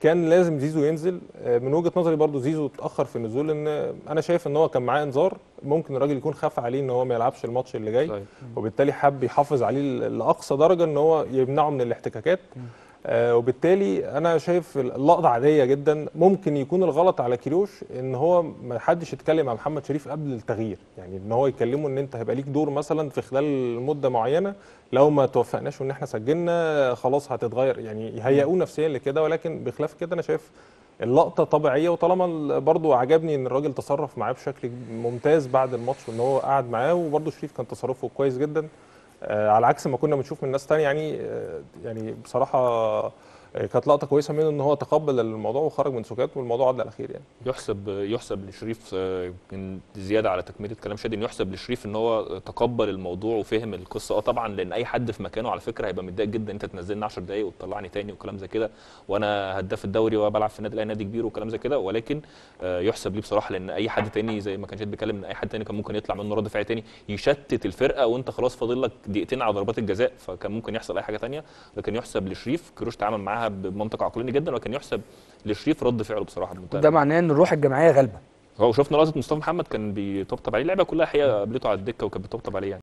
كان لازم زيزو ينزل آه، من وجهه نظري برضو زيزو اتاخر في النزول لان انا شايف ان هو كان معاه انذار ممكن الراجل يكون خاف عليه ان هو ما يلعبش الماتش اللي جاي صحيح. وبالتالي حب يحافظ عليه لاقصى درجه ان هو يمنعه من الاحتكاكات آه، وبالتالي انا شايف اللقطه عاديه جدا ممكن يكون الغلط على كيروش ان هو ما حدش يتكلم مع محمد شريف قبل التغيير يعني ان هو يكلمه ان انت هيبقى ليك دور مثلا في خلال مده معينه لو ما توفقناش وان احنا سجلنا خلاص هتتغير يعني يهيئوه نفسيا لكده ولكن بخلاف كده انا شايف اللقطه طبيعيه وطالما برضو عجبني ان الراجل تصرف معاه بشكل ممتاز بعد الماتش وان هو قعد معاه وبرضو شريف كان تصرفه كويس جدا آه، على عكس ما كنا بنشوف من ناس تانية يعني آه، يعني بصراحه كانت لقطه كويسه منه ان هو تقبل الموضوع وخرج من سكات والموضوع عدى الاخير يعني يحسب يحسب لشريف آه، يمكن زياده على تكمله كلام شادي يحسب لشريف ان هو تقبل الموضوع وفهم القصه اه طبعا لان اي حد في مكانه على فكره هيبقى متضايق جدا انت تنزلني 10 دقائق وتطلعني تاني وكلام زي كده وانا هداف الدوري وبلعب في نادي الاهلي نادي كبير وكلام زي كده ولكن آه، يحسب ليه بصراحه لان اي حد تاني زي ما كان شادي بيتكلم ان اي حد تاني كان ممكن يطلع منه رد فعل تاني يشتت الفرقه وانت خلاص فاضل لك دقيقتين على ضربات الجزاء فكان ممكن يحصل اي حاجه تانيه لكن يحسب لشريف كروش تعامل معاه دفاعها بمنطق عقلاني جدا وكان يحسب لشريف رد فعله بصراحه بمنتهى ده معناه ان الروح الجماعيه غالبه هو شفنا لقطه مصطفى محمد كان بيطبطب عليه اللعبه كلها حقيقه قابلته على الدكه وكان بيطبطب عليه يعني